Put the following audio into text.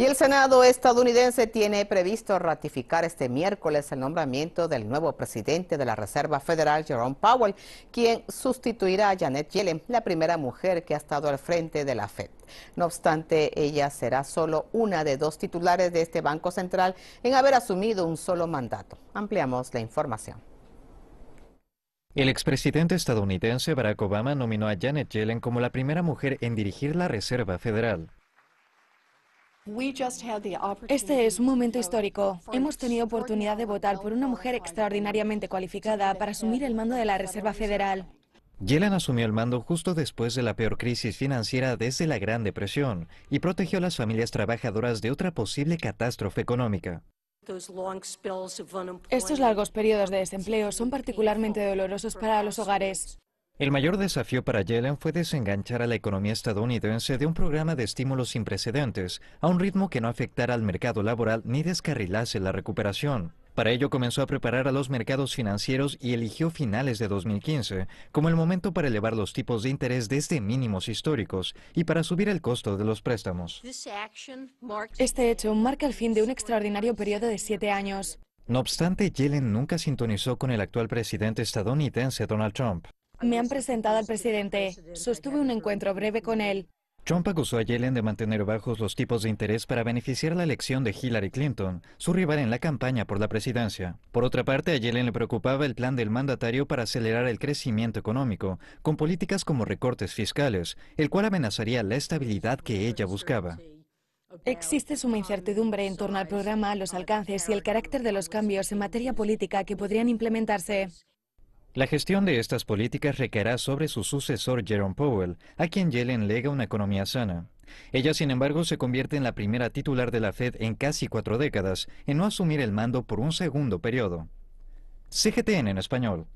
Y el Senado estadounidense tiene previsto ratificar este miércoles el nombramiento del nuevo presidente de la Reserva Federal, Jerome Powell, quien sustituirá a Janet Yellen, la primera mujer que ha estado al frente de la Fed. No obstante, ella será solo una de dos titulares de este Banco Central en haber asumido un solo mandato. Ampliamos la información. El expresidente estadounidense Barack Obama nominó a Janet Yellen como la primera mujer en dirigir la Reserva Federal. Este es un momento histórico. Hemos tenido oportunidad de votar por una mujer extraordinariamente cualificada para asumir el mando de la Reserva Federal. Yellen asumió el mando justo después de la peor crisis financiera desde la Gran Depresión y protegió a las familias trabajadoras de otra posible catástrofe económica. Estos largos periodos de desempleo son particularmente dolorosos para los hogares. El mayor desafío para Yellen fue desenganchar a la economía estadounidense de un programa de estímulos sin precedentes, a un ritmo que no afectara al mercado laboral ni descarrilase la recuperación. Para ello comenzó a preparar a los mercados financieros y eligió finales de 2015 como el momento para elevar los tipos de interés desde mínimos históricos y para subir el costo de los préstamos. Este hecho marca el fin de un extraordinario periodo de siete años. No obstante, Yellen nunca sintonizó con el actual presidente estadounidense Donald Trump. Me han presentado al presidente. Sostuve un encuentro breve con él. Trump acusó a Yellen de mantener bajos los tipos de interés para beneficiar la elección de Hillary Clinton, su rival en la campaña por la presidencia. Por otra parte, a Yellen le preocupaba el plan del mandatario para acelerar el crecimiento económico, con políticas como recortes fiscales, el cual amenazaría la estabilidad que ella buscaba. Existe suma incertidumbre en torno al programa, los alcances y el carácter de los cambios en materia política que podrían implementarse. La gestión de estas políticas recaerá sobre su sucesor Jerome Powell, a quien Yellen lega una economía sana. Ella, sin embargo, se convierte en la primera titular de la Fed en casi cuatro décadas en no asumir el mando por un segundo periodo. CGTN en español.